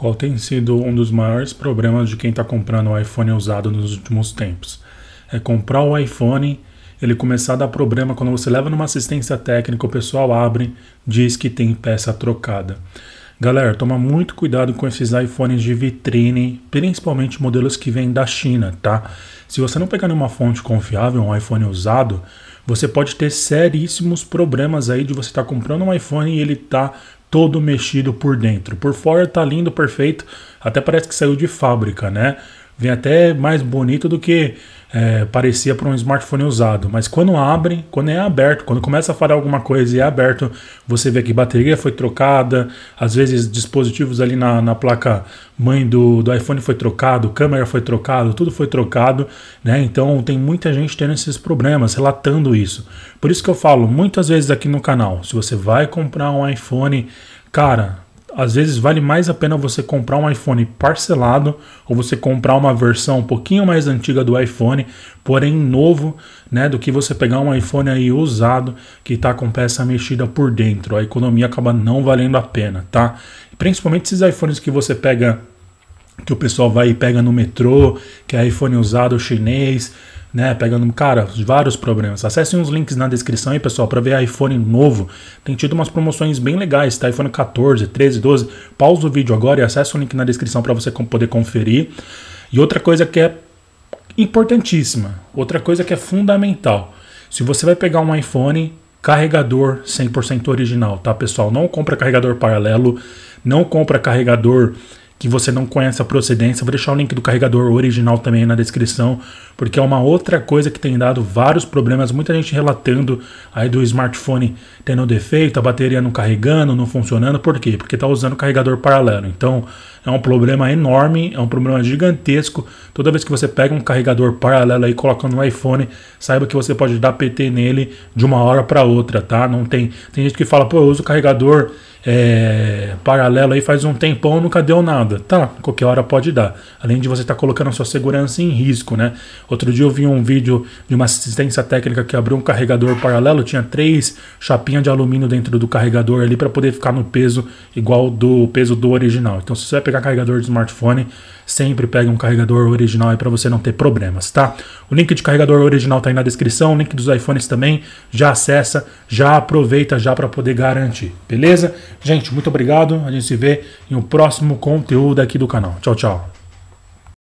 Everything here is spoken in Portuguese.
Qual tem sido um dos maiores problemas de quem está comprando o um iPhone usado nos últimos tempos? É comprar o iPhone, ele começar a dar problema quando você leva numa assistência técnica, o pessoal abre, diz que tem peça trocada. Galera, toma muito cuidado com esses iPhones de vitrine, principalmente modelos que vêm da China, tá? Se você não pegar nenhuma fonte confiável, um iPhone usado, você pode ter seríssimos problemas aí de você estar tá comprando um iPhone e ele tá todo mexido por dentro. Por fora tá lindo, perfeito, até parece que saiu de fábrica, né? Vem até mais bonito do que é, parecia para um smartphone usado. Mas quando abre, quando é aberto, quando começa a falar alguma coisa e é aberto, você vê que bateria foi trocada, às vezes dispositivos ali na, na placa mãe do, do iPhone foi trocado, câmera foi trocado, tudo foi trocado, né? Então tem muita gente tendo esses problemas, relatando isso. Por isso que eu falo muitas vezes aqui no canal, se você vai comprar um iPhone, cara, às vezes vale mais a pena você comprar um iPhone parcelado ou você comprar uma versão um pouquinho mais antiga do iPhone, porém novo, né, do que você pegar um iPhone aí usado que está com peça mexida por dentro. A economia acaba não valendo a pena, tá? Principalmente esses iPhones que você pega que o pessoal vai e pega no metrô, que é iPhone usado chinês, né? Pegando, cara, vários problemas. Acessem os links na descrição aí, pessoal, para ver iPhone novo. Tem tido umas promoções bem legais, tá? iPhone 14, 13, 12. Pausa o vídeo agora e acessa o link na descrição para você poder conferir. E outra coisa que é importantíssima, outra coisa que é fundamental. Se você vai pegar um iPhone, carregador 100% original, tá, pessoal? Não compra carregador paralelo, não compra carregador que você não conhece a procedência, vou deixar o link do carregador original também na descrição, porque é uma outra coisa que tem dado vários problemas, muita gente relatando aí do smartphone tendo defeito, a bateria não carregando, não funcionando, por quê? Porque está usando carregador paralelo. Então, é um problema enorme, é um problema gigantesco. Toda vez que você pega um carregador paralelo e colocando no iPhone, saiba que você pode dar PT nele de uma hora para outra, tá? Não tem, tem gente que fala, pô, eu uso carregador é, paralelo aí faz um tempão, nunca deu nada. Tá, qualquer hora pode dar. Além de você estar tá colocando a sua segurança em risco, né? Outro dia eu vi um vídeo de uma assistência técnica que abriu um carregador paralelo, tinha três chapinhas de alumínio dentro do carregador ali para poder ficar no peso igual do peso do original. Então, se você vai pegar carregador de smartphone, sempre pegue um carregador original aí para você não ter problemas, tá? O link de carregador original tá aí na descrição, o link dos iPhones também. Já acessa, já aproveita já para poder garantir, beleza? Gente, muito obrigado. A gente se vê em um próximo conteúdo aqui do canal. Tchau, tchau.